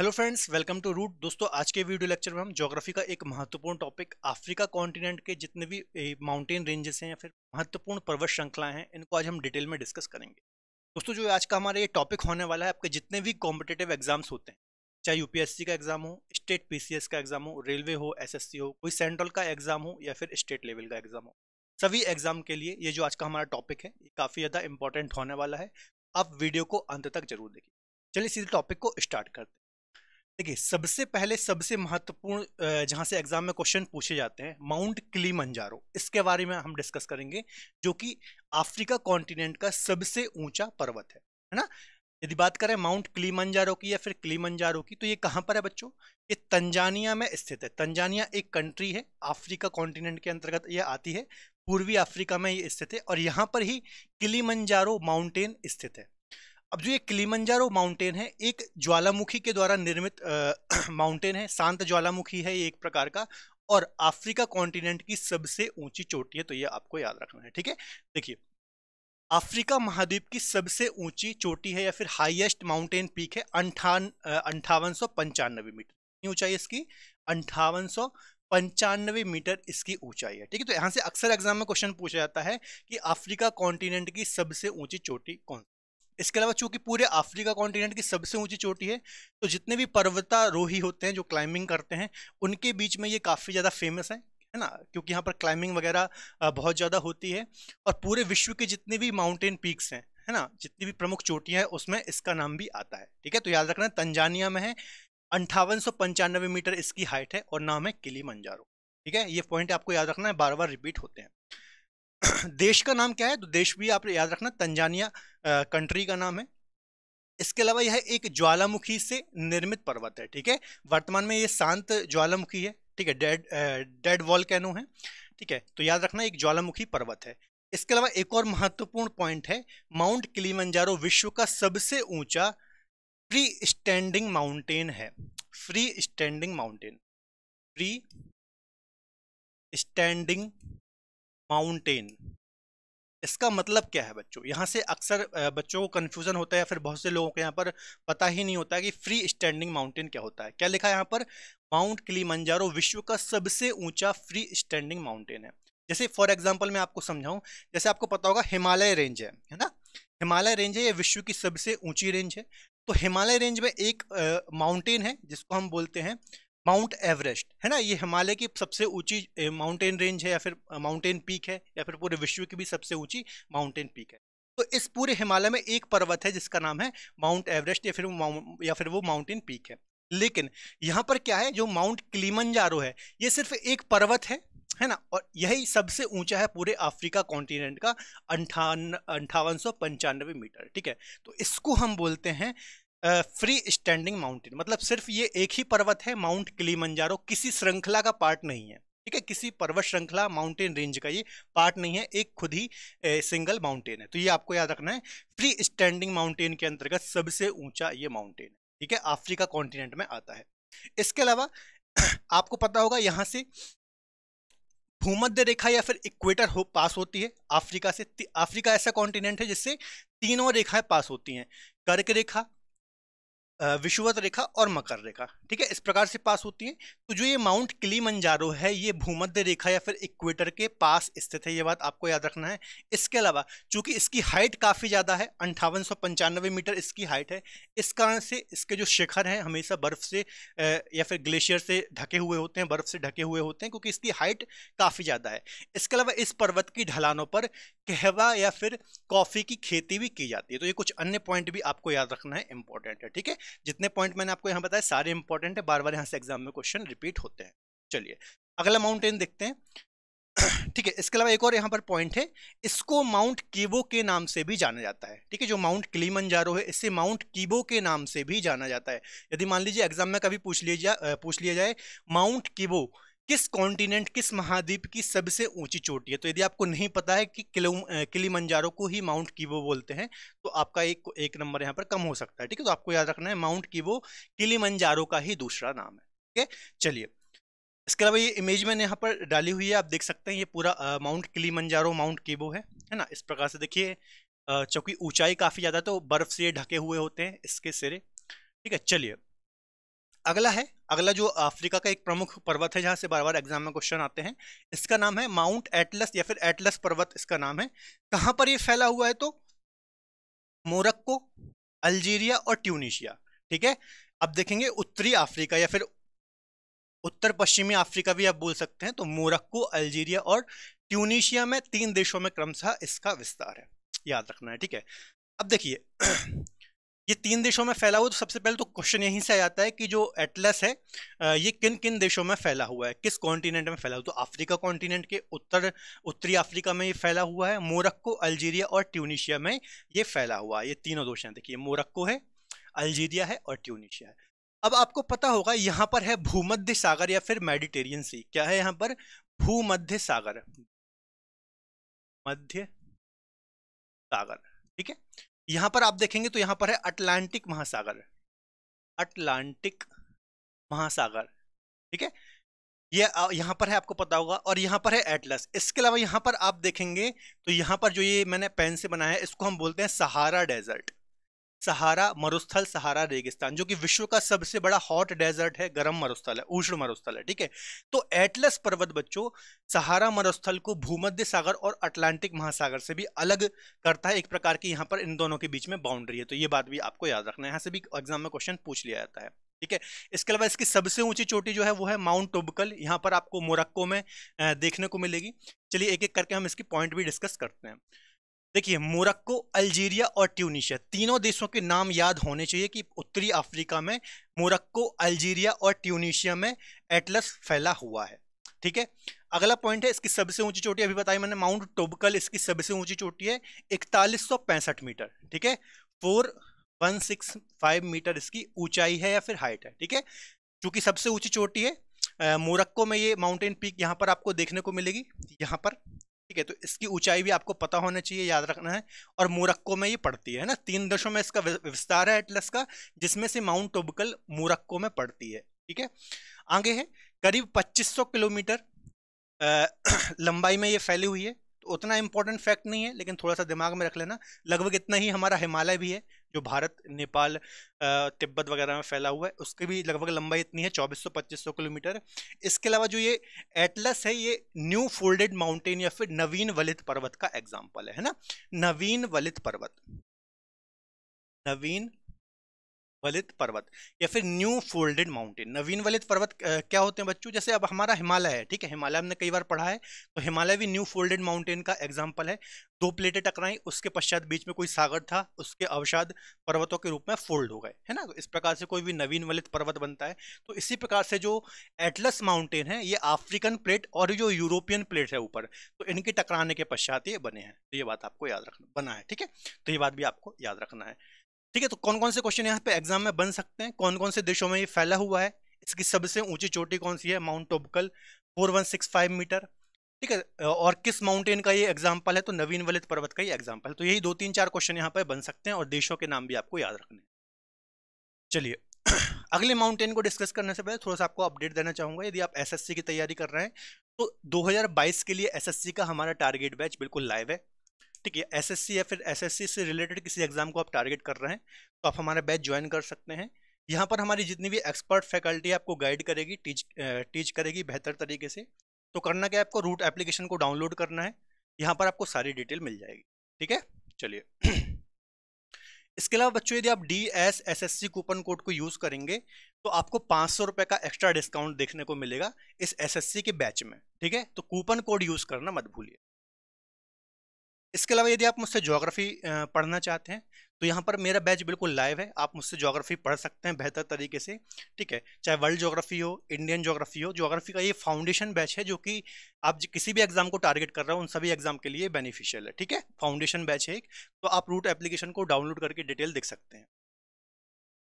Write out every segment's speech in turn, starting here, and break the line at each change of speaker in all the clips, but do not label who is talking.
hello friends welcome to Root दोस्तों आज के वीडियो लेक्चर में हम ज्योग्राफी का एक महत्वपूर्ण टॉपिक अफ्रीका कॉन्टिनेंट के जितने भी माउंटेन रेंजेस हैं या फिर महत्वपूर्ण पर्वत श्रृंखलाएं हैं इनको आज हम डिटेल में डिस्कस करेंगे दोस्तों जो आज का हमारा ये टॉपिक होने वाला है आपके जितने भी कॉम्पिटेटिव एग्जाम्स होते हैं चाहे यूपीएससी का एग्जाम हो स्टेट पी का एग्जाम हो रेलवे हो एस हो कोई सेंट्रल का एग्जाम हो या फिर स्टेट लेवल का एग्जाम हो सभी एग्जाम के लिए ये जो आज का हमारा टॉपिक है ये काफ़ी ज़्यादा इंपॉर्टेंट होने वाला है आप वीडियो को अंत तक जरूर देखिए चलिए सीधे टॉपिक को स्टार्ट करते हैं देखिए सबसे पहले सबसे महत्वपूर्ण जहां से एग्जाम में क्वेश्चन पूछे जाते हैं माउंट क्ली इसके बारे में हम डिस्कस करेंगे जो कि अफ्रीका कॉन्टिनेंट का सबसे ऊंचा पर्वत है है ना यदि बात करें माउंट क्ली की या फिर क्ली की तो ये कहाँ पर है बच्चों ये तंजानिया में स्थित है तंजानिया एक कंट्री है अफ्रीका कॉन्टिनेंट के अंतर्गत यह आती है पूर्वी अफ्रीका में ये स्थित है और यहाँ पर ही क्ली माउंटेन स्थित है अब जो ये क्लीमंजारो माउंटेन है एक ज्वालामुखी के द्वारा निर्मित माउंटेन है शांत ज्वालामुखी है ये एक प्रकार का और अफ्रीका कॉन्टिनेंट की सबसे ऊंची चोटी है तो ये आपको याद रखना है ठीक है देखिए अफ्रीका महाद्वीप की सबसे ऊंची चोटी है या फिर हाईएस्ट माउंटेन पीक है अंठान अंठावन सौ पंचानवे मीटर कितनी ऊंचाई इसकी अंठावन सौ पंचानवे मीटर इसकी ऊंचाई है ठीक है तो यहाँ से अक्सर एग्जाम में क्वेश्चन पूछा जाता है कि अफ्रीका कॉन्टिनेंट की सबसे ऊंची चोटी कौन इसके अलावा चूंकि पूरे अफ्रीका कॉन्टिनेंट की सबसे ऊंची चोटी है तो जितने भी पर्वतारोही होते हैं जो क्लाइंबिंग करते हैं उनके बीच में ये काफ़ी ज़्यादा फेमस है है ना क्योंकि यहाँ पर क्लाइंबिंग वगैरह बहुत ज़्यादा होती है और पूरे विश्व के जितने भी माउंटेन पीक्स हैं है ना जितनी भी प्रमुख चोटियाँ हैं उसमें इसका नाम भी आता है ठीक है तो याद रखना तंजानिया में है अंठावन मीटर इसकी हाइट है और नाम है किली ठीक है ये पॉइंट आपको याद रखना है बार बार रिपीट होते हैं देश का नाम क्या है तो देश भी आप याद रखना तंजानिया कंट्री का नाम है इसके अलावा यह एक ज्वालामुखी से निर्मित पर्वत है ठीक है वर्तमान में ये शांत ज्वालामुखी है ठीक है डेड डेड कैनो है ठीक है तो याद रखना एक ज्वालामुखी पर्वत है इसके अलावा एक और महत्वपूर्ण पॉइंट है माउंट किलीमंजारो विश्व का सबसे ऊंचा फ्री स्टैंडिंग माउंटेन है free standing mountain free standing mountain इसका मतलब क्या है बच्चों यहाँ से अक्सर बच्चों को कन्फ्यूज़न होता है या फिर बहुत से लोगों को यहाँ पर पता ही नहीं होता कि फ्री स्टैंडिंग माउंटेन क्या होता है क्या लिखा है यहाँ पर माउंट किलीमंजारो विश्व का सबसे ऊंचा फ्री स्टैंडिंग माउंटेन है जैसे फॉर एग्जाम्पल मैं आपको समझाऊँ जैसे आपको पता होगा हिमालय रेंज है है ना हिमालय रेंज है ये विश्व की सबसे ऊंची रेंज है तो हिमालय रेंज में एक माउंटेन है जिसको हम बोलते हैं माउंट एवरेस्ट है ना ये हिमालय की सबसे ऊंची माउंटेन रेंज है या फिर माउंटेन पीक है या फिर पूरे विश्व की भी सबसे ऊंची माउंटेन पीक है तो इस पूरे हिमालय में एक पर्वत है जिसका नाम है माउंट एवरेस्ट या फिर या फिर वो माउंटेन पीक है लेकिन यहाँ पर क्या है जो माउंट क्लीमनजारो है ये सिर्फ एक पर्वत है है ना और यही सबसे ऊंचा है पूरे अफ्रीका कॉन्टिनेंट का अंठान अंठावन सौ पंचानवे मीटर ठीक है तो इसको हम बोलते हैं फ्री स्टैंडिंग माउंटेन मतलब सिर्फ ये एक ही पर्वत है माउंट किलीमंजारो किसी श्रृंखला का पार्ट नहीं है ठीक है किसी पर्वत श्रृंखला माउंटेन रेंज का ये पार्ट नहीं है एक खुद ही ए, सिंगल माउंटेन है तो ये आपको याद रखना है फ्री स्टैंडिंग माउंटेन के अंतर्गत सबसे ऊंचा ये माउंटेन है ठीक है अफ्रीका कॉन्टिनेंट में आता है इसके अलावा आपको पता होगा यहाँ से भूमध्य रेखा या फिर इक्वेटर हो पास होती है अफ्रीका से अफ्रीका ऐसा कॉन्टिनेंट है जिससे तीनों रेखाएं पास होती हैं कर्क रेखा विषुवत रेखा और मकर रेखा ठीक है इस प्रकार से पास होती है तो जो ये माउंट मंजारो है ये भूमध्य रेखा या फिर इक्वेटर के पास स्थित है ये बात आपको याद रखना है इसके अलावा चूंकि इसकी हाइट काफ़ी ज़्यादा है अंठावन मीटर इसकी हाइट है इस कारण से इसके जो शिखर हैं हमेशा बर्फ़ से या फिर ग्लेशियर से ढके हुए होते हैं बर्फ़ से ढके हुए होते हैं क्योंकि इसकी हाइट काफ़ी ज़्यादा है इसके अलावा इस पर्वत की ढलानों पर कहवा या फिर कॉफ़ी की खेती भी की जाती है तो ये कुछ अन्य पॉइंट भी आपको याद रखना है इंपॉर्टेंट है ठीक है जितने पॉइंट मैंने आपको यहाँ बताया सारे इंपॉर्टेंट है बार बार यहाँ से एग्जाम में क्वेश्चन रिपीट होते हैं चलिए अगला माउंटेन देखते हैं ठीक है इसके अलावा एक और यहाँ पर पॉइंट है इसको माउंट कीबो के नाम से भी जाना जाता है ठीक है जो माउंट किलीमंजारो है इसे माउंट कीबो के नाम से भी जाना जाता है यदि मान लीजिए एग्जाम में कभी पूछ लिया जाए पूछ लिया जाए माउंट कीबो किस कॉन्टिनेंट किस महाद्वीप की सबसे ऊंची चोटी है तो यदि आपको नहीं पता है कि किलो किलीमंजारो को ही माउंट कीवो बोलते हैं तो आपका एक एक नंबर यहाँ पर कम हो सकता है ठीक है तो आपको याद रखना है माउंट कीवो मंजारो का ही दूसरा नाम है ठीक है चलिए इसके अलावा ये इमेज मैंने यहाँ पर डाली हुई है आप देख सकते हैं ये पूरा माउंट किली माउंट कीवो है है ना इस प्रकार से देखिए चूँकि ऊंचाई काफ़ी ज़्यादा तो बर्फ़ से ढके हुए होते हैं इसके सिरे ठीक है चलिए अगला है अगला जो अफ्रीका का एक प्रमुख पर्वत है जहाँ से बार बार एग्जाम में क्वेश्चन आते हैं इसका नाम है माउंट एटलस या फिर एटलस पर्वत इसका नाम है कहाँ पर ये फैला हुआ है तो मोरक्को अल्जीरिया और ट्यूनिशिया ठीक है अब देखेंगे उत्तरी अफ्रीका या फिर उत्तर पश्चिमी अफ्रीका भी आप बोल सकते हैं तो मोरक्को अल्जीरिया और ट्यूनिशिया में तीन देशों में क्रमशः इसका विस्तार है याद रखना है ठीक है अब देखिए ये तीन देशों में फैला हुआ तो सबसे पहले तो क्वेश्चन यहीं से आ जाता है कि जो एटलस है ये किन किन देशों में फैला हुआ है किस कॉन्टिनेंट में फैला हुआ तो अफ्रीका कॉन्टिनेंट के उत्तर उत्तरी अफ्रीका में ये फैला हुआ है मोरक्को अल्जीरिया और ट्यूनिशिया में ये फैला हुआ है ये तीनों दोष हैं देखिए मोरक्को है अल्जीरिया है और ट्यूनिशिया है अब आपको पता होगा यहाँ पर है भूमध्य सागर या फिर मेडिटेरियन सी क्या है यहाँ पर भूमध्य सागर मध्य सागर ठीक है यहां पर आप देखेंगे तो यहां पर है अटलांटिक महासागर अटलांटिक महासागर ठीक है ये यहाँ पर है आपको पता होगा और यहाँ पर है एटलस इसके अलावा यहाँ पर आप देखेंगे तो यहाँ पर जो ये मैंने पेन से बनाया है इसको हम बोलते हैं सहारा डेजर्ट सहारा मरुस्थल सहारा रेगिस्तान जो कि विश्व का सबसे बड़ा हॉट डेजर्ट है गर्म मरुस्थल है उष्ण मरुस्थल है ठीक है तो एटलस पर्वत बच्चों सहारा मरुस्थल को भूमध्य सागर और अटलांटिक महासागर से भी अलग करता है एक प्रकार की यहाँ पर इन दोनों के बीच में बाउंड्री है तो ये बात भी आपको याद रखना है यहाँ से भी एग्जाम में क्वेश्चन पूछ लिया जाता है ठीक है इसके अलावा इसकी सबसे ऊंची चोटी जो है वो है माउंट टोबकल यहाँ पर आपको मोरक्को में देखने को मिलेगी चलिए एक एक करके हम इसकी पॉइंट भी डिस्कस करते हैं देखिए मोरक्को अल्जीरिया और ट्यूनिशिया तीनों देशों के नाम याद होने चाहिए कि उत्तरी अफ्रीका में मोरक्को अल्जीरिया और ट्यूनिशिया में एटलस फैला हुआ है ठीक है अगला पॉइंट है इसकी सबसे ऊंची चोटी अभी बताई मैंने माउंट टोबकल इसकी सबसे ऊंची चोटी है इकतालीस मीटर ठीक है four one six five metre इसकी ऊंचाई है या फिर हाइट है ठीक है चूंकि सबसे ऊंची चोटी है मोरक्को में ये माउंटेन पीक यहाँ पर आपको देखने को मिलेगी यहाँ पर ठीक है तो इसकी ऊंचाई भी आपको पता होना चाहिए याद रखना है और मोरक्को में ये पड़ती है ना तीन देशों में इसका विस्तार है एटलस का जिसमें से माउंट टोबकल मोरक्को में पड़ती है ठीक है आगे है करीब 2500 किलोमीटर लंबाई में ये फैली हुई है तो उतना इंपॉर्टेंट फैक्ट नहीं है लेकिन थोड़ा सा दिमाग में रख लेना लगभग इतना ही हमारा हिमालय भी है जो भारत नेपाल तिब्बत वगैरह में फैला हुआ है उसकी भी लगभग लंबाई इतनी है 2400-2500 किलोमीटर इसके अलावा जो ये एटलस है ये न्यू फोल्डेड माउंटेन या फिर नवीन वलित पर्वत का एग्जाम्पल है ना नवीन वलित पर्वत नवीन वलित पर्वत या फिर न्यू फोल्डेड माउंटेन नवीन वलित पर्वत क्या होते हैं बच्चों जैसे अब हमारा हिमालय है ठीक है हिमालय हमने कई बार पढ़ा है तो हिमालय भी न्यू फोल्डेड माउंटेन का एग्जाम्पल है दो प्लेटें टकराई उसके पश्चात बीच में कोई सागर था उसके अवसाद पर्वतों के रूप में फोल्ड हो गए है ना इस प्रकार से कोई भी नवीन वलित पर्वत बनता है तो इसी प्रकार से जो एटलस माउंटेन है ये अफ्रीकन प्लेट और जो यूरोपियन प्लेट है ऊपर तो इनके टकराने के पश्चात ये बने हैं तो ये बात आपको याद रखना बना है ठीक है तो ये बात भी आपको याद रखना है ठीक है तो कौन कौन से क्वेश्चन यहाँ पे एग्जाम में बन सकते हैं कौन कौन से देशों में ये फैला हुआ है इसकी सबसे ऊंची चोटी कौन सी है माउंट सिक्स फाइव मीटर ठीक है और किस माउंटेन का ये एग्जाम्पल है तो नवीन वलित पर्वत का ही एग्जाम्पल तो यही दो तीन चार क्वेश्चन यहाँ पर बन सकते हैं और देशों के नाम भी आपको याद रखने चलिए अगले माउंटेन को डिस्कस करने से पहले थोड़ा सा आपको अपडेट देना चाहूंगा यदि आप एसएससी की तैयारी कर रहे हैं तो 2022 के लिए एसएससी का हमारा टारगेट बैच बिल्कुल लाइव है ठीक है एसएससी या फिर एसएससी से रिलेटेड किसी एग्जाम को आप टारगेट कर रहे हैं तो आप हमारे बैच ज्वाइन कर सकते हैं यहाँ पर हमारी जितनी भी एक्सपर्ट फैकल्टी आपको गाइड करेगी टीच टीच करेगी बेहतर तरीके से तो करना क्या आपको रूट एप्लीकेशन को डाउनलोड करना है यहाँ पर आपको सारी डिटेल मिल जाएगी ठीक है चलिए इसके अलावा बच्चों यदि आप D S S S C coupon code को यूज़ करेंगे तो आपको पाँच सौ रुपये का एक्स्ट्रा डिस्काउंट देखने को मिलेगा इस एस एस सी के बैच में ठीक है तो कूपन कोड यूज़ करना मत भूलिए इसके अलावा यदि आप मुझसे ज्योग्राफी पढ़ना चाहते हैं तो यहाँ पर मेरा बैच बिल्कुल लाइव है आप मुझसे जोग्राफ़ी पढ़ सकते हैं बेहतर तरीके से ठीक है चाहे वर्ल्ड जोग्राफ़ी हो इंडियन ज्योग्राफी हो जोग्राफ़ी का ये फाउंडेशन बैच है जो कि आप किसी भी एग्ज़ाम को टारगेट कर रहे हो उन सभी एग्ज़ाम के लिए बेनिफिशियल है ठीक है फाउंडेशन बैच है एक तो आप रूट एप्लीकेशन को डाउनलोड करके डिटेल देख सकते हैं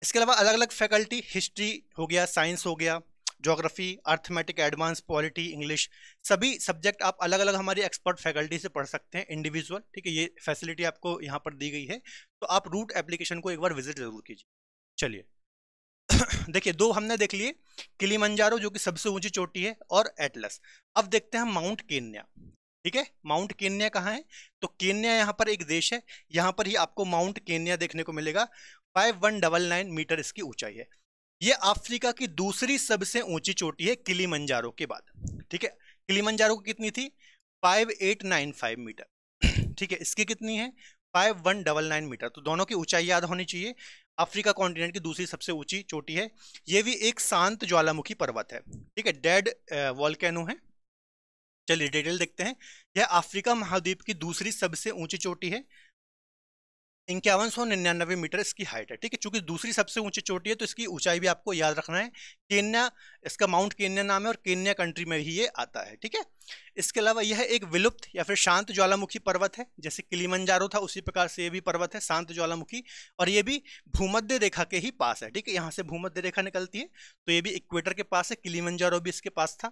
इसके अलावा अलग अलग फैकल्टी हिस्ट्री हो गया साइंस हो गया geography arithmetic advance polity English सभी सब्जेक्ट आप अलग अलग हमारी एक्सपर्ट फैकल्टी से पढ़ सकते हैं इंडिविजुअल ठीक है ये फैसिलिटी आपको यहाँ पर दी गई है तो आप रूट एप्लीकेशन को एक बार विजिट ज़रूर कीजिए चलिए देखिए दो हमने देख लिए किलीमंजारो जो कि सबसे ऊंची चोटी है और एटलस अब देखते हैं माउंट केन्या ठीक है माउंट केन्या कहाँ है तो केन्या यहाँ पर एक देश है यहाँ पर ही आपको माउंट केन्या देखने को मिलेगा five one double nine metre इसकी ऊंचाई है ये अफ्रीका की दूसरी सबसे ऊंची चोटी है किली के बाद ठीक है किलीमंजारो की कितनी थी 5895 मीटर ठीक है इसकी कितनी है 5199 मीटर तो दोनों की ऊंचाई याद होनी चाहिए अफ्रीका कॉन्टिनेंट की दूसरी सबसे ऊंची चोटी है ये भी एक शांत ज्वालामुखी पर्वत है ठीक है डेड वॉलकैनो है चलिए डिटेल देखते हैं यह अफ्रीका महाद्वीप की दूसरी सबसे ऊंची चोटी है इक्यावन सौ निन्यानबे मीटर इसकी हाइट है ठीक है चूंकि दूसरी सबसे ऊंची चोटी है तो इसकी ऊंचाई भी आपको याद रखना है केन्या इसका माउंट केन्या नाम है और केन्या कंट्री में भी ये आता है ठीक है इसके अलावा यह एक विलुप्त या फिर शांत ज्वालामुखी पर्वत है जैसे किलीमंजारो था उसी प्रकार से ये भी पर्वत है शांत ज्वालामुखी और ये भी भूमध्य रेखा के ही पास है ठीक है यहाँ से भूमध्य रेखा निकलती है तो ये भी इक्वेटर के पास है किलीमंजारो भी इसके पास था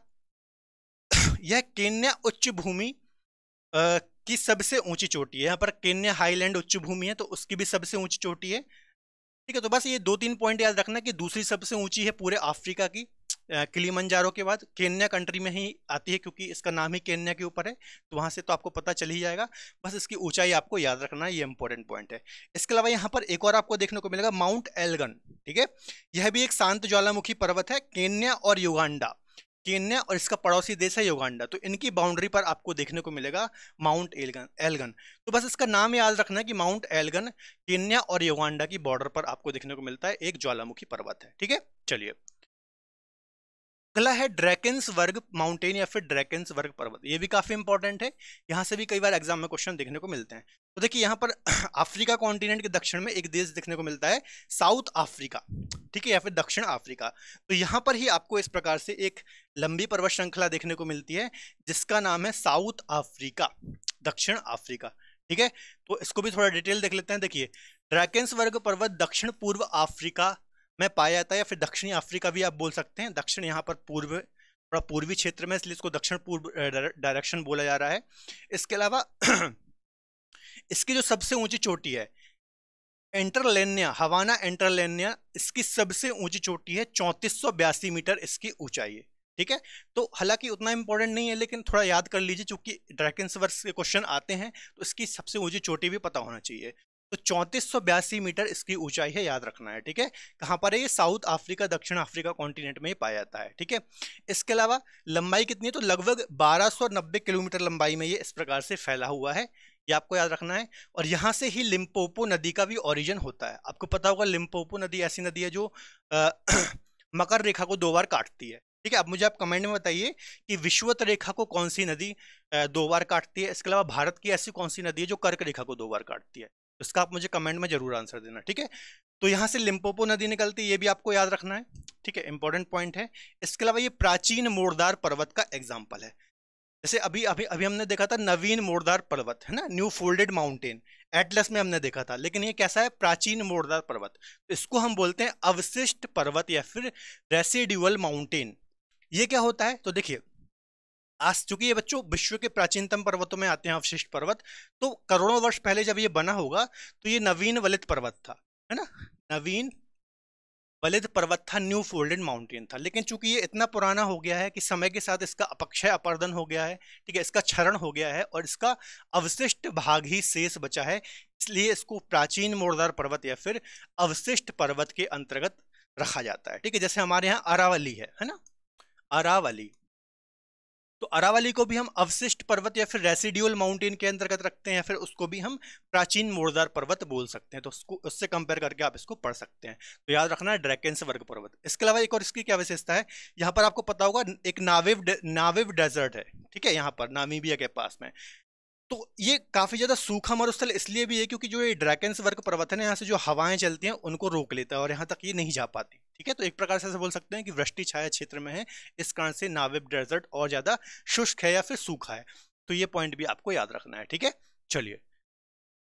यह केन्या उच्च भूमि की सबसे ऊंची चोटी है यहाँ पर केन्या हाईलैंड उच्च भूमि है तो उसकी भी सबसे ऊंची चोटी है ठीक है तो बस ये दो तीन पॉइंट याद रखना कि दूसरी सबसे ऊंची है पूरे अफ्रीका की किलीमंजारो के बाद केन्या कंट्री में ही आती है क्योंकि इसका नाम ही केन्या के ऊपर है तो वहाँ से तो आपको पता चल ही जाएगा बस इसकी ऊंचाई आपको याद रखना है ये इंपॉर्टेंट पॉइंट है इसके अलावा यहाँ पर एक और आपको देखने को मिलेगा माउंट एलगन ठीक है यह भी एक शांत ज्वालामुखी पर्वत है केन्या और युगांडा केन्या और इसका पड़ोसी देश है युगांडा तो इनकी बाउंड्री पर आपको देखने को मिलेगा माउंट एलगन एलगन तो बस इसका नाम याद रखना है कि माउंट एलगन केन्या और युगांडा की बॉर्डर पर आपको देखने को मिलता है एक ज्वालामुखी पर्वत है ठीक है चलिए अगला है ड्रैकेंस वर्ग माउंटेन या फिर ड्रैकेंस वर्ग पर्वत ये भी काफ़ी इंपॉर्टेंट है यहाँ से भी कई बार एग्जाम में क्वेश्चन देखने को मिलते हैं तो देखिए यहाँ पर अफ्रीका कॉन्टिनेंट के दक्षिण में एक देश देखने को मिलता है साउथ अफ्रीका ठीक है या फिर दक्षिण अफ्रीका तो यहाँ पर ही आपको इस प्रकार से एक लंबी पर्वत श्रृंखला देखने को मिलती है जिसका नाम है साउथ अफ्रीका दक्षिण अफ्रीका ठीक है तो इसको भी थोड़ा डिटेल देख लेते हैं देखिए ड्रैकेंस वर्ग पर्वत दक्षिण पूर्व अफ्रीका में पाया जाता है या फिर दक्षिणी अफ्रीका भी आप बोल सकते हैं दक्षिण यहाँ पर पूर्व थोड़ा पूर्वी क्षेत्र में इसलिए इसको दक्षिण पूर्व डायरेक्शन बोला जा रहा है इसके अलावा इसकी जो सबसे ऊंची चोटी है एंटरलेनिया हवाना एंटरलेनिया इसकी सबसे ऊंची चोटी है चौंतीस मीटर इसकी ऊंचाई है ठीक है तो हालांकि उतना इंपॉर्टेंट नहीं है लेकिन थोड़ा याद कर लीजिए चूंकि डायरेक्ट के क्वेश्चन आते हैं तो इसकी सबसे ऊंची चोटी भी पता होना चाहिए तो चौंतीस मीटर इसकी ऊंचाई है याद रखना है ठीक है कहाँ पर है ये साउथ अफ्रीका दक्षिण अफ्रीका कॉन्टिनेंट में ही पाया जाता है ठीक है इसके अलावा लंबाई कितनी है तो लगभग 1290 किलोमीटर लंबाई में ये इस प्रकार से फैला हुआ है ये आपको याद रखना है और यहाँ से ही लिम्पोपो नदी का भी ओरिजिन होता है आपको पता होगा लिम्पोपो नदी ऐसी नदी है जो आ, मकर रेखा को दो बार काटती है ठीक है अब मुझे आप कमेंट में बताइए कि विश्वत रेखा को कौन सी नदी दो बार काटती है इसके अलावा भारत की ऐसी कौन सी नदी है जो कर्क रेखा को दो बार काटती है उसका आप मुझे कमेंट में जरूर आंसर देना ठीक है तो यहाँ से लिम्पोपो नदी निकलती है ये भी आपको याद रखना है ठीक है इंपॉर्टेंट पॉइंट है इसके अलावा ये प्राचीन मोड़दार पर्वत का एग्जाम्पल है जैसे अभी अभी अभी हमने देखा था नवीन मोड़दार पर्वत है ना न्यू फोल्डेड माउंटेन एटलस में हमने देखा था लेकिन ये कैसा है प्राचीन मोड़दार पर्वत तो इसको हम बोलते हैं अवशिष्ट पर्वत या फिर रेसिड्यूअल माउंटेन ये क्या होता है तो देखिए आज चूंकि ये बच्चों विश्व के प्राचीनतम पर्वतों में आते हैं अवशिष्ट पर्वत तो करोड़ों वर्ष पहले जब ये बना होगा तो ये नवीन वलित पर्वत था है ना नवीन वलित पर्वत था न्यू फोल्डेड माउंटेन था लेकिन चूंकि ये इतना पुराना हो गया है कि समय के साथ इसका अपक्षय अपर्दन हो गया है ठीक है इसका क्षरण हो गया है और इसका अवशिष्ट भाग ही शेष बचा है इसलिए इसको प्राचीन मोड़दार पर्वत या फिर अवशिष्ट पर्वत के अंतर्गत रखा जाता है ठीक है जैसे हमारे यहाँ अरावली है है ना अरावली तो अरावली को भी हम अवशिष्ट पर्वत या फिर रेसिड्यूअल माउंटेन के अंतर्गत रखते हैं फिर उसको भी हम प्राचीन मोड़दार पर्वत बोल सकते हैं तो उसको उससे कंपेयर करके आप इसको पढ़ सकते हैं तो याद रखना है ड्रैकेंस वर्ग पर्वत इसके अलावा एक और इसकी क्या विशेषता है यहाँ पर आपको पता होगा एक नाविव नाविव डेजर्ट है ठीक है यहाँ पर नामीबिया के पास में तो ये काफ़ी ज़्यादा सूखा मरुस्थल इसलिए भी है क्योंकि जो ये ड्रैकेंस वर्ग पर्वत है ना यहाँ से जो हवाएं चलती हैं उनको रोक लेता है और यहाँ तक ये नहीं जा पाती ठीक है तो एक प्रकार से ऐसे बोल सकते हैं कि वृष्टि छाया क्षेत्र में है इस कारण से नाविब डेजर्ट और ज़्यादा शुष्क है या फिर सूखा है तो ये पॉइंट भी आपको याद रखना है ठीक है चलिए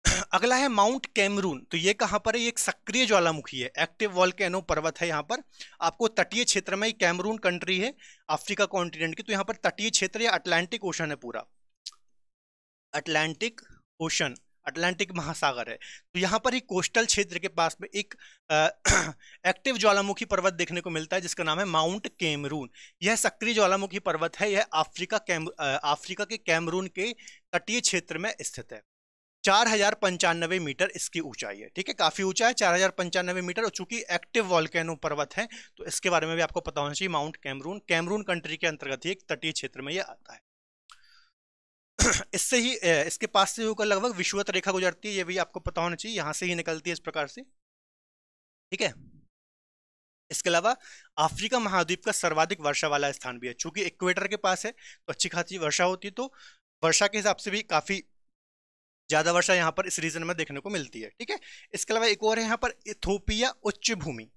अगला है माउंट कैमरून तो ये कहां पर है ये एक सक्रिय ज्वालामुखी है एक्टिव वॉल्केनो पर्वत है यहाँ पर आपको तटीय क्षेत्र में कैमरून कंट्री है अफ्रीका कॉन्टिनेंट की तो यहाँ पर तटीय क्षेत्र या अटलांटिक ओशन है पूरा अटलांटिक ओशन अटलांटिक महासागर है तो यहाँ पर ही कोस्टल क्षेत्र के पास में एक आ, एक्टिव ज्वालामुखी पर्वत देखने को मिलता है जिसका नाम है माउंट कैमरून यह सक्रिय ज्वालामुखी पर्वत है यह अफ्रीका कैम अफ्रीका के कैमरून के तटीय क्षेत्र में स्थित है चार हजार पंचानवे मीटर इसकी ऊंचाई है ठीक है काफी ऊंचा है चार हजार पंचानवे मीटर और चूंकि एक्टिव वॉल्केनो पर्वत है तो इसके बारे में भी आपको पता होना चाहिए माउंट कैमरून कैमरून कंट्री के अंतर्गत ही एक तटीय क्षेत्र में यह आता है इससे ही इसके पास से होकर लगभग विश्वत रेखा गुजरती है ये भी आपको पता होना चाहिए यहाँ से ही निकलती है इस प्रकार से ठीक है इसके अलावा अफ्रीका महाद्वीप का सर्वाधिक वर्षा वाला स्थान भी है चूंकि इक्वेटर के पास है तो अच्छी खासी वर्षा होती है तो वर्षा के हिसाब से भी काफ़ी ज़्यादा वर्षा यहाँ पर इस रीजन में देखने को मिलती है ठीक है इसके अलावा एक और है यहाँ पर इथोपिया उच्च भूमि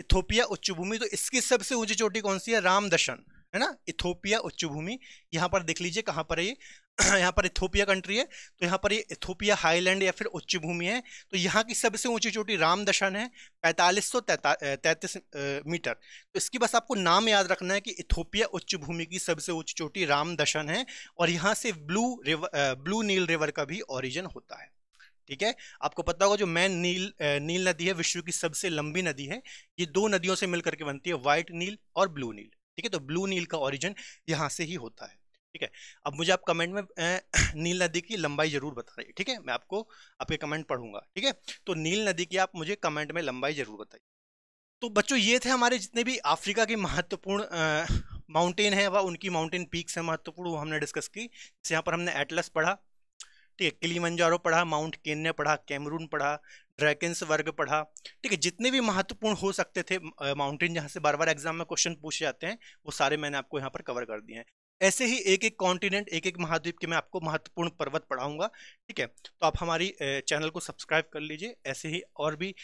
इथोपिया उच्च भूमि तो इसकी सबसे ऊंची चोटी कौन सी है रामदशन है ना इथोपिया उच्च भूमि यहाँ पर देख लीजिए कहाँ पर है ये यहाँ पर इथोपिया कंट्री है तो यहाँ पर ये इथोपिया हाईलैंड या फिर उच्च भूमि है तो यहाँ की सबसे ऊंची चोटी राम दशन है पैंतालीस सौ तैतीस मीटर तो इसकी बस आपको नाम याद रखना है कि इथोपिया उच्च भूमि की सबसे ऊंची चोटी राम दशन है और यहाँ से ब्लू रिवर ब्लू नील रिवर का भी ऑरिजन होता है ठीक है आपको पता होगा जो मैन नील नील नदी है विश्व की सबसे लंबी नदी है ये दो नदियों से मिलकर के बनती है व्हाइट नील और ब्लू नील ठीक है तो ब्लू नील का ऑरिजन यहाँ से ही होता है ठीक है अब मुझे आप कमेंट में नील नदी की लंबाई जरूर बताइए ठीक है मैं आपको आपके कमेंट पढ़ूंगा ठीक है तो नील नदी की आप मुझे कमेंट में लंबाई जरूर बताइए तो बच्चों ये थे हमारे जितने भी अफ्रीका के महत्वपूर्ण माउंटेन है व उनकी माउंटेन पीक्स है महत्वपूर्ण वो हमने डिस्कस की यहाँ पर हमने एटलस पढ़ा ठीक है किलीमंजारो पढ़ा माउंट केन ने पढ़ा कैमरून पढ़ा ड्रैकेंस वर्ग पढ़ा ठीक है जितने भी महत्वपूर्ण हो सकते थे माउंटेन जहाँ से बार बार एग्जाम में क्वेश्चन पूछे जाते हैं वो सारे मैंने आपको यहाँ पर कवर कर दिए हैं ऐसे ही एक एक कॉन्टिनेंट एक एक महाद्वीप के मैं आपको महत्वपूर्ण पर्वत पढ़ाऊंगा ठीक है तो आप हमारी चैनल को सब्सक्राइब कर लीजिए ऐसे ही और भी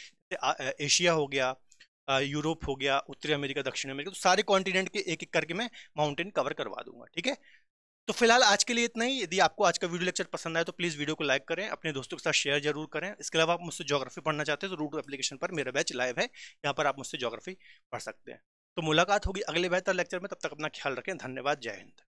एशिया हो गया यूरोप हो गया उत्तरी अमेरिका दक्षिण अमेरिका तो सारे कॉन्टिनेंट के एक एक करके मैं माउंटेन कवर करवा दूंगा ठीक है तो फिलहाल आज के लिए इतना ही यदि आपको आज का वीडियो लेक्चर पसंद आए तो प्लीज़ वीडियो को लाइक करें अपने दोस्तों के साथ शेयर जरूर करें इसके अलावा आप मुझसे जोग्राफी पढ़ना चाहते हैं तो रूट एप्लीकेशन पर मेरा बैच लाइव है यहाँ पर आप मुझसे जोग्राफी पढ़ सकते हैं तो मुलाकात होगी अगले बेहतर लेक्चर में तब तक अपना ख्याल रखें धन्यवाद जय हिंद